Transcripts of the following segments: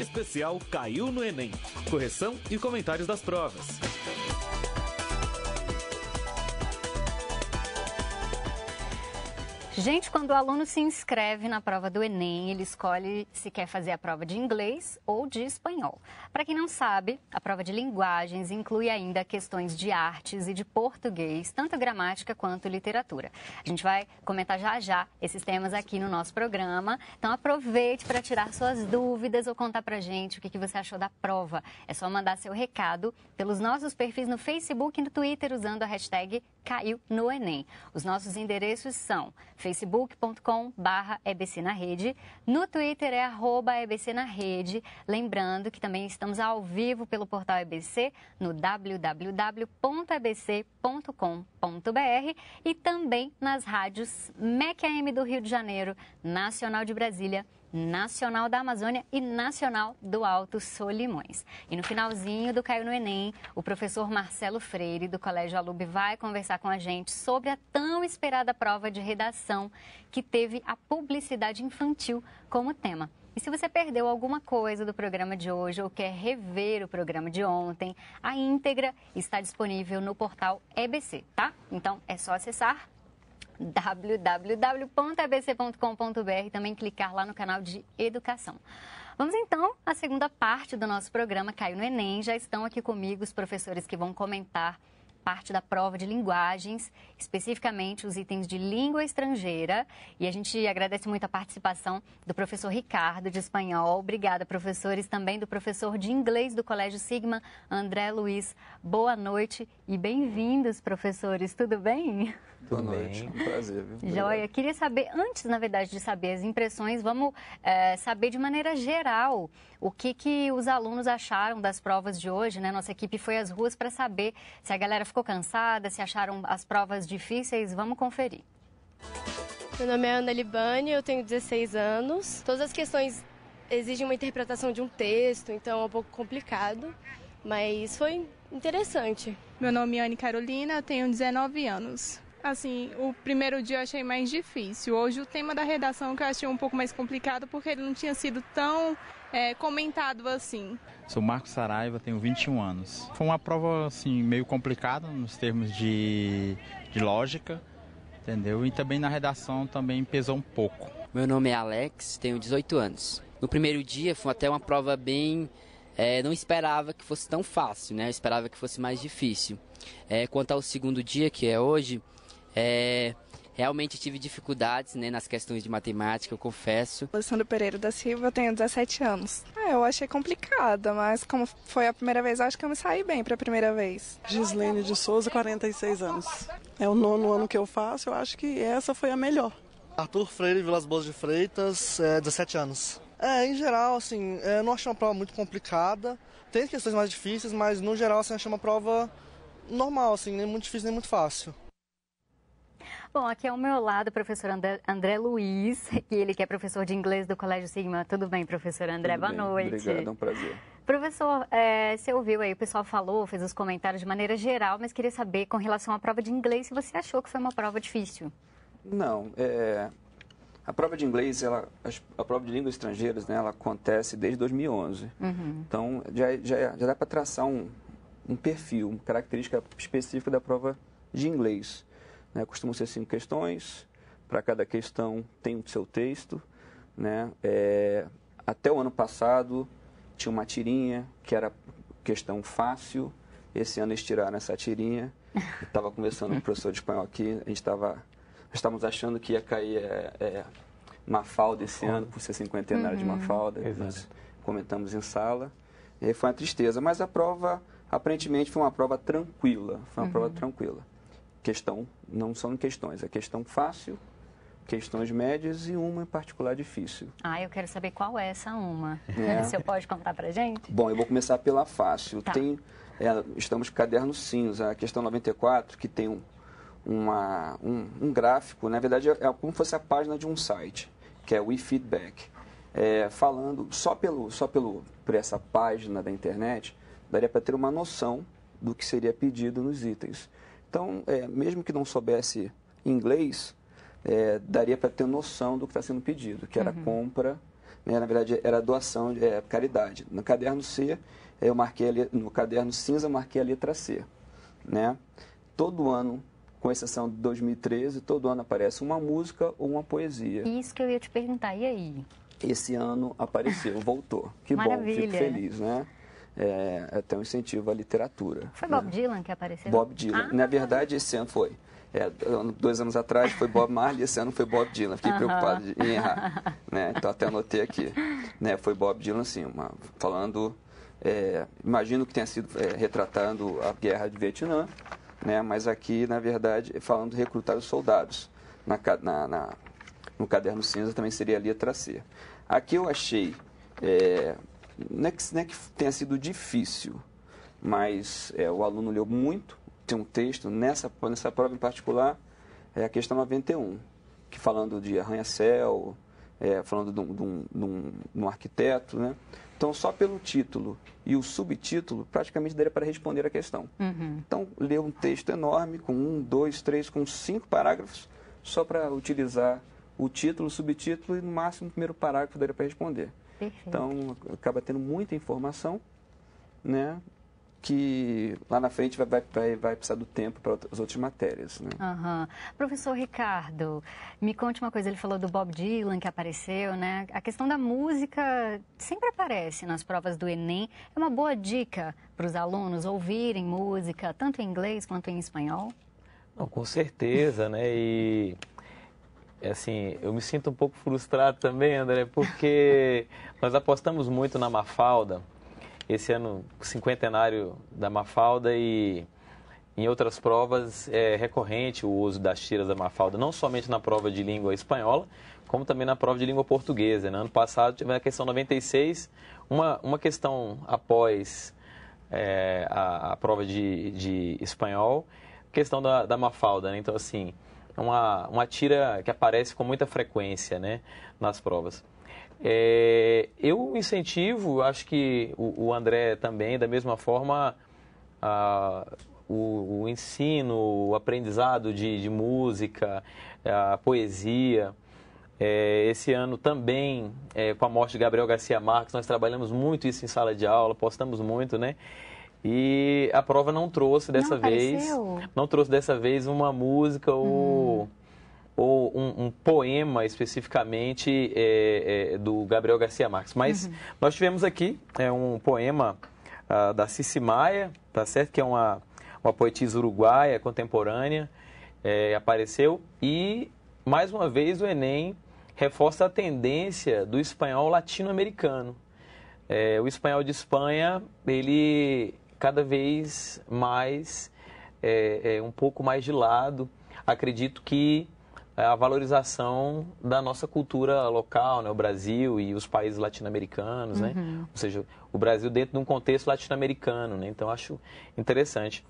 Especial Caiu no Enem. Correção e comentários das provas. Gente, quando o aluno se inscreve na prova do Enem, ele escolhe se quer fazer a prova de inglês ou de espanhol. Para quem não sabe, a prova de linguagens inclui ainda questões de artes e de português, tanto gramática quanto literatura. A gente vai comentar já já esses temas aqui no nosso programa. Então aproveite para tirar suas dúvidas ou contar para gente o que você achou da prova. É só mandar seu recado pelos nossos perfis no Facebook e no Twitter usando a hashtag Caiu no Enem. Os nossos endereços são facebook.com barra EBC na Rede. No Twitter é arroba EBC na Rede. Lembrando que também estamos ao vivo pelo portal EBC no www.ebc.com.br e também nas rádios MEC AM do Rio de Janeiro, Nacional de Brasília, Nacional da Amazônia e Nacional do Alto Solimões. E no finalzinho do Caio no Enem, o professor Marcelo Freire, do Colégio alube vai conversar com a gente sobre a tão esperada prova de redação edição, que teve a publicidade infantil como tema. E se você perdeu alguma coisa do programa de hoje ou quer rever o programa de ontem, a íntegra está disponível no portal EBC, tá? Então é só acessar www.abc.com.br e também clicar lá no canal de educação. Vamos então à segunda parte do nosso programa Caiu no Enem. Já estão aqui comigo os professores que vão comentar parte da prova de linguagens, especificamente os itens de língua estrangeira. E a gente agradece muito a participação do professor Ricardo de espanhol. Obrigada, professores, também do professor de inglês do Colégio Sigma, André Luiz. Boa noite e bem-vindos, professores. Tudo bem? Boa noite, um prazer. Viu? Joia, queria saber, antes, na verdade, de saber as impressões, vamos é, saber de maneira geral o que, que os alunos acharam das provas de hoje, né? Nossa equipe foi às ruas para saber se a galera ficou ficou cansada, se acharam as provas difíceis, vamos conferir. Meu nome é Ana Libani, eu tenho 16 anos. Todas as questões exigem uma interpretação de um texto, então é um pouco complicado, mas foi interessante. Meu nome é Anne Carolina, eu tenho 19 anos. Assim, o primeiro dia eu achei mais difícil. Hoje o tema da redação que eu achei um pouco mais complicado porque ele não tinha sido tão é, comentado assim. Sou Marcos Saraiva, tenho 21 anos. Foi uma prova assim meio complicada nos termos de, de lógica, entendeu? E também na redação também pesou um pouco. Meu nome é Alex, tenho 18 anos. No primeiro dia foi até uma prova bem é, não esperava que fosse tão fácil, né? Eu esperava que fosse mais difícil. É, quanto ao segundo dia, que é hoje, é, Realmente tive dificuldades né, nas questões de matemática, eu confesso. Alessandro Pereira da Silva, eu tenho 17 anos. Ah, eu achei complicada, mas como foi a primeira vez, acho que eu me saí bem para a primeira vez. Gislene de Souza, 46 anos. É o nono ano que eu faço, eu acho que essa foi a melhor. Arthur Freire, Vilas Boas de Freitas, é, 17 anos. É, em geral, assim, é, eu não achei uma prova muito complicada. Tem questões mais difíceis, mas no geral, assim, achei uma prova normal, assim, nem muito difícil, nem muito fácil. Bom, aqui ao meu lado, o professor André, André Luiz, que ele que é professor de inglês do Colégio Sigma. Tudo bem, professor André? Tudo Boa bem, noite. Obrigado, é um prazer. Professor, é, você ouviu aí, o pessoal falou, fez os comentários de maneira geral, mas queria saber com relação à prova de inglês se você achou que foi uma prova difícil. Não, é, a prova de inglês, ela, a prova de línguas estrangeiras, né, ela acontece desde 2011. Uhum. Então, já, já, já dá para traçar um, um perfil, uma característica específica da prova de inglês. Né? Costumam ser cinco questões, para cada questão tem o seu texto. Né? É, até o ano passado tinha uma tirinha que era questão fácil. Esse ano eles tiraram essa tirinha. Estava conversando com o professor de espanhol aqui, a gente estava. Estávamos achando que ia cair é, é, Mafalda esse ano, por ser cinquentenário uhum. de Mafalda. Exato. Comentamos em sala. E foi uma tristeza, mas a prova, aparentemente, foi uma prova tranquila. Foi uma uhum. prova tranquila questão, não são questões, é questão fácil, questões médias e uma em particular difícil. Ah, eu quero saber qual é essa uma. É. O senhor pode contar pra gente? Bom, eu vou começar pela fácil. Tá. Tem, é, estamos com caderno cinza, a questão 94, que tem um, uma, um, um gráfico, na verdade é, é como se fosse a página de um site, que é o eFeedback. É, falando só pelo só pelo por essa página da internet daria para ter uma noção do que seria pedido nos itens então, é, mesmo que não soubesse inglês, é, daria para ter noção do que está sendo pedido, que era uhum. compra, né, na verdade era doação, é, caridade. No caderno C, eu marquei ali, no caderno cinza, marquei a letra C. Né? Todo ano com exceção de 2013, todo ano aparece uma música ou uma poesia. Isso que eu ia te perguntar, e aí? Esse ano apareceu, voltou. Que bom, fico feliz, né? é, até um incentivo à literatura. Foi Bob né? Dylan que apareceu? Bob Dylan. Ah, Na verdade, esse ano foi. É, dois anos atrás foi Bob Marley, esse ano foi Bob Dylan. Fiquei preocupado em errar. Né? Então, até anotei aqui. Né? Foi Bob Dylan, sim, uma, falando. É, imagino que tenha sido é, retratando a guerra de Vietnã, né? mas aqui, na verdade, falando de recrutar os soldados. Na, na, na no caderno cinza também seria a letra C. Aqui eu achei é, não é que, não é que tenha sido difícil, mas é, o aluno leu muito, tem um texto, nessa, nessa prova em particular, é a questão 91, que falando de arranha-céu, é, falando de um, de, um, de, um, de um, arquiteto, né? Então, só pelo título e o subtítulo, praticamente daria para responder a questão. Uhum. Então, ler um texto enorme, com um, dois, três, com cinco parágrafos, só para utilizar o título, o subtítulo e, no máximo, o primeiro parágrafo daria para responder. Perfeito. Então, acaba tendo muita informação, né? que lá na frente vai, vai, vai precisar do tempo para as outras matérias. Né? Uhum. Professor Ricardo, me conte uma coisa, ele falou do Bob Dylan que apareceu, né? A questão da música sempre aparece nas provas do Enem. É uma boa dica para os alunos ouvirem música, tanto em inglês quanto em espanhol? Não, com certeza, né? E é assim, eu me sinto um pouco frustrado também, André, porque nós apostamos muito na Mafalda, esse ano cinquentenário da Mafalda e em outras provas é recorrente o uso das tiras da Mafalda, não somente na prova de língua espanhola, como também na prova de língua portuguesa. no né? Ano passado tivemos a questão 96, uma, uma questão após é, a, a, prova de, de espanhol, questão da, da Mafalda. Né? Então, assim, é uma, uma tira que aparece com muita frequência né, nas provas. É, eu incentivo, acho que o, o, André também, da mesma forma, a, o, o, ensino, o aprendizado de, de música, a poesia. É, esse ano também, é, com a morte de Gabriel Garcia Marques, nós trabalhamos muito isso em sala de aula, postamos muito, né? E a prova não trouxe dessa não vez. Não trouxe dessa vez uma música ou. Hum ou um, um, poema especificamente é, é, do Gabriel Garcia Marques. Mas uhum. nós tivemos aqui é, um poema uh, da Cici Maia, tá certo? Que é uma, uma poetisa uruguaia, contemporânea, é, apareceu. E, mais uma vez, o Enem reforça a tendência do espanhol latino-americano. É, o espanhol de Espanha, ele cada vez mais é, é, um pouco mais de lado. Acredito que é, a valorização da nossa cultura local, né? o Brasil e os países latino-americanos, né? uhum. né? ou seja, o Brasil dentro de um contexto latino-americano. Né? Então, acho interessante.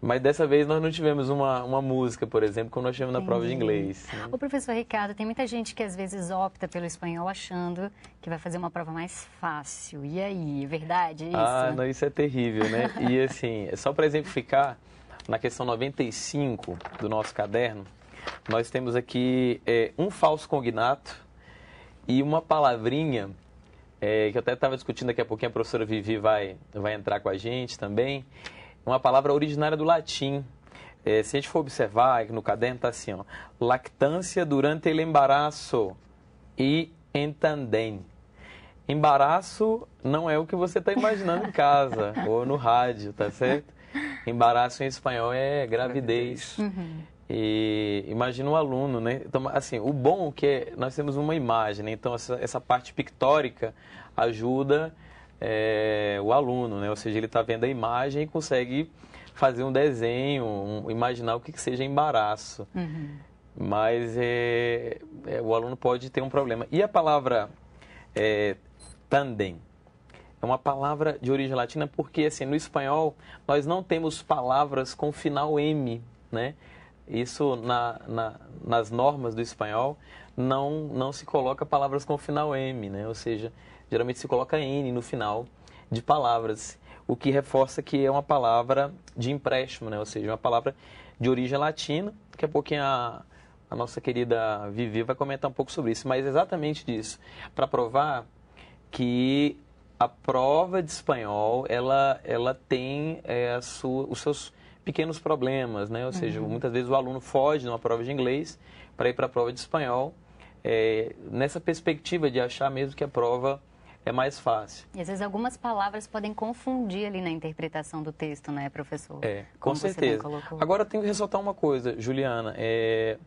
Mas dessa vez nós não tivemos uma, uma música, por exemplo, como nós tivemos na prova de inglês. Né? O professor Ricardo, tem muita gente que às vezes opta pelo espanhol achando que vai fazer uma prova mais fácil. E aí, verdade é isso? Ah, não, isso é terrível, né? e assim, só para exemplificar, na questão 95 do nosso caderno, nós temos aqui é, um falso cognato e uma palavrinha é, que eu até estava discutindo daqui a pouquinho, a professora Vivi vai, vai entrar com a gente também, uma palavra originária do latim. É, se a gente for observar, no caderno está assim, ó, lactância durante o embaraço e entendem. Embaraço não é o que você está imaginando em casa ou no rádio, tá certo? Embaraço em espanhol é gravidez. Uhum. E imagina um aluno, né? Então, assim, o bom é que nós temos uma imagem, né? então essa, essa parte pictórica ajuda é, o aluno, né? Ou seja, ele está vendo a imagem e consegue fazer um desenho, um, imaginar o que, que seja embaraço. Uhum. Mas é, é, o aluno pode ter um problema. E a palavra é, tandem é uma palavra de origem latina porque, assim, no espanhol nós não temos palavras com final M, né? Isso na, na, nas normas do espanhol não, não se coloca palavras com final M, né? Ou seja, geralmente se coloca N no final de palavras, o que reforça que é uma palavra de empréstimo, né? ou seja, uma palavra de origem latina. Daqui a pouquinho a, a nossa querida Vivi vai comentar um pouco sobre isso, mas exatamente disso, para provar que a prova de espanhol ela, ela tem é, sua, os seus pequenos problemas, né? Ou uhum. seja, muitas vezes o aluno foge de uma prova de inglês para ir para a prova de espanhol, é, nessa perspectiva de achar mesmo que a prova é mais fácil. E às vezes algumas palavras podem confundir ali na interpretação do texto, né, professor? É, com Como certeza. Agora eu tenho que ressaltar uma coisa, Juliana. É...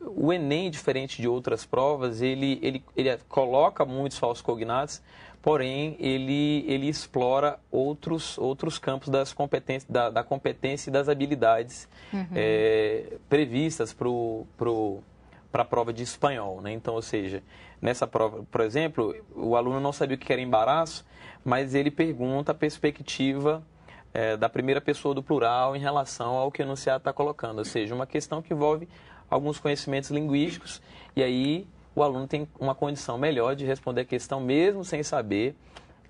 O Enem, diferente de outras provas, ele, ele, ele coloca muitos falsos cognatos, porém ele, ele explora outros, outros campos das competência, da, da competência e das habilidades uhum. é, previstas para o pro, para a prova de espanhol, né? Então, ou seja, nessa prova, por exemplo, o aluno não sabia o que era embaraço, mas ele pergunta a perspectiva é, da primeira pessoa do plural em relação ao que o enunciado está colocando, ou seja, uma questão que envolve alguns conhecimentos linguísticos e aí o aluno tem uma condição melhor de responder a questão mesmo sem saber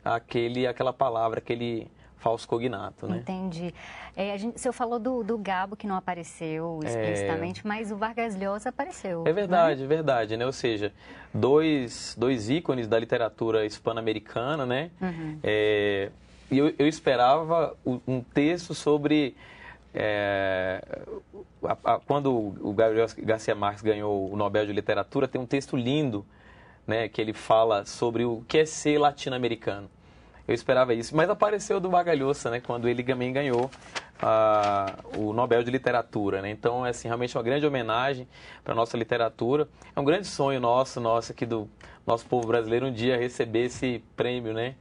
aquele, aquela palavra, aquele falso cognato, né? Entendi. É, a gente, o senhor falou do, do Gabo, que não apareceu é. explicitamente, é... mas o Vargas Llosa apareceu. É, é? verdade, né? verdade, né? Ou seja, dois, dois ícones da literatura hispano-americana, né? Uhum. É, e eu, eu esperava um texto sobre... É, a, a, quando o Gabriel Garcia Marques ganhou o Nobel de Literatura, tem um texto lindo, né? Que ele fala sobre o que é ser latino-americano. Eu esperava isso. Mas apareceu do Bagalhoça, né? Quando ele também ganhou ah, o Nobel de Literatura, né? Então, é assim, realmente é uma grande homenagem para a nossa literatura. É um grande sonho nosso, nosso aqui do nosso povo brasileiro, um dia receber esse prêmio, né?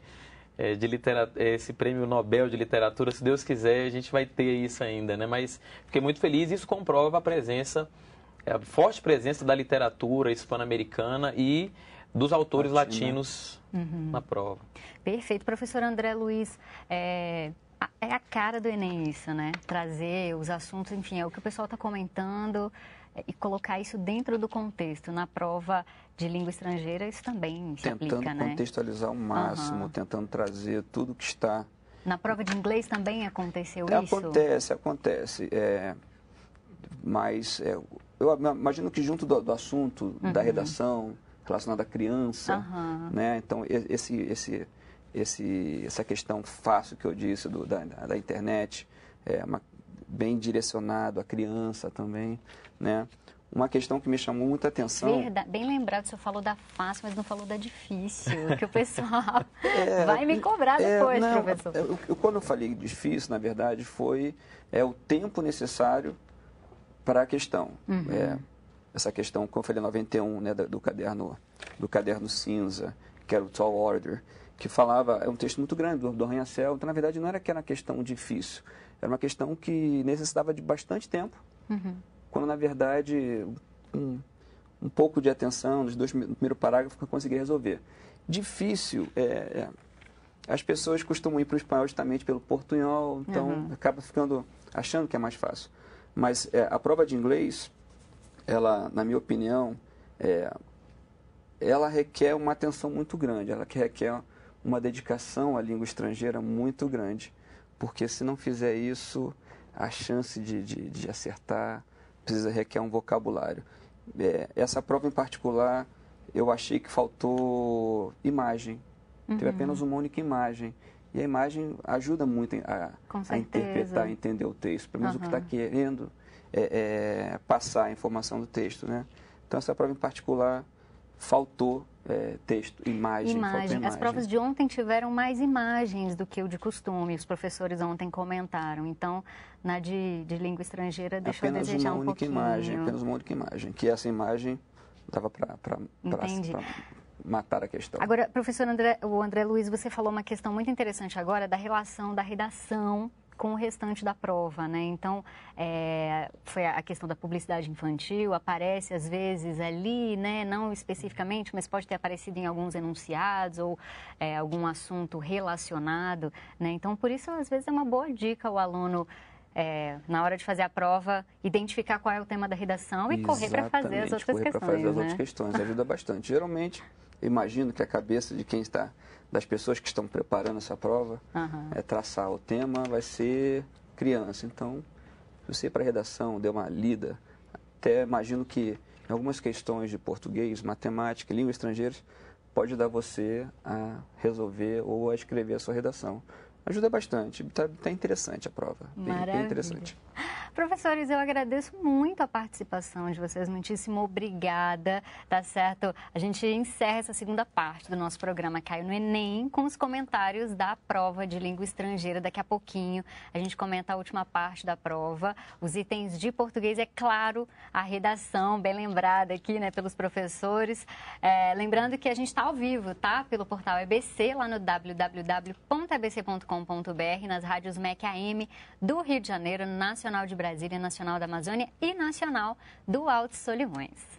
É, de litera... esse prêmio Nobel de literatura, se Deus quiser, a gente vai ter isso ainda, né? Mas fiquei muito feliz e isso comprova a presença, a forte presença da literatura hispano-americana e dos autores Latino. latinos uhum. na prova. Perfeito. Professor André Luiz, é, é a cara do Enem isso, né? Trazer os assuntos, enfim, é o que o pessoal está comentando é, e colocar isso dentro do contexto. Na prova de língua estrangeira, isso também se tentando aplica, né? Tentando contextualizar ao máximo, uhum. tentando trazer tudo que está... Na prova de inglês também aconteceu é, isso? Acontece, acontece. É... Mas é... eu imagino que junto do, do assunto, uhum. da redação relacionado à criança, uhum. né? Então esse, esse, esse, essa questão fácil que eu disse do, da, da internet, é uma, bem direcionado à criança também, né? Uma questão que me chamou muita atenção. Verdade. Bem lembrado, você falou da fácil, mas não falou da difícil, que o pessoal é, vai me cobrar é, depois, não, professor. É, eu, quando eu falei difícil, na verdade, foi é, o tempo necessário para a questão. Uhum. É, essa questão, como eu falei, 91, né, do, do caderno, do caderno cinza, que era o Tall Order, que falava, é um texto muito grande do, do Arranha-Céu, então na verdade não era que era uma questão difícil, era uma questão que necessitava de bastante tempo, uhum. quando na verdade um, um pouco de atenção nos dois no primeiro parágrafo eu consegui resolver. Difícil é, é, as pessoas costumam ir para o espanhol justamente pelo portunhol, então uhum. acaba ficando achando que é mais fácil. Mas é, a prova de inglês ela, na minha opinião, é, ela requer uma atenção muito grande, ela requer uma dedicação à língua estrangeira muito grande, porque se não fizer isso, a chance de, de, de acertar precisa requer um vocabulário. É, essa prova em particular, eu achei que faltou imagem, uhum. teve apenas uma única imagem. E a imagem ajuda muito a, a interpretar, entender o texto, pelo menos uhum. o que está querendo é, é, passar a informação do texto, né? Então essa prova em particular faltou é, texto, imagem, imagem. imagem. As provas de ontem tiveram mais imagens do que o de costume, os professores ontem comentaram. Então, na de, de língua estrangeira, deixou apenas a desejar uma um pouquinho. imagem, apenas uma única imagem, que essa imagem dava para matar a questão. Agora, professor André, o André Luiz, você falou uma questão muito interessante agora da relação da redação com o restante da prova, né? Então, é, foi a questão da publicidade infantil, aparece às vezes ali, né? Não especificamente, mas pode ter aparecido em alguns enunciados ou é, algum assunto relacionado, né? Então, por isso, às vezes, é uma boa dica o aluno é, na hora de fazer a prova, identificar qual é o tema da redação e correr para fazer as outras correr questões. Correr para fazer as né? outras questões, ajuda bastante. Geralmente, imagino que a cabeça de quem está das pessoas que estão preparando essa prova uhum. é traçar o tema vai ser criança. Então, você para redação deu uma lida, até imagino que em algumas questões de português, matemática, línguas estrangeiras, pode dar você a resolver ou a escrever a sua redação ajuda bastante. Está tá interessante a prova. Maravilha. Bem, interessante. Professores, eu agradeço muito a participação de vocês. Muitíssimo obrigada, tá certo? A gente encerra essa segunda parte do nosso programa Caio no Enem com os comentários da prova de língua estrangeira. Daqui a pouquinho a gente comenta a última parte da prova, os itens de português, é claro, a redação, bem lembrada aqui, né, pelos professores. É, lembrando que a gente está ao vivo, tá? Pelo portal EBC, lá no www.ebc.com www.mec.com.br, nas rádios MEC AM do Rio de Janeiro, Nacional de Brasília, Nacional da Amazônia e Nacional do Alto Solimões.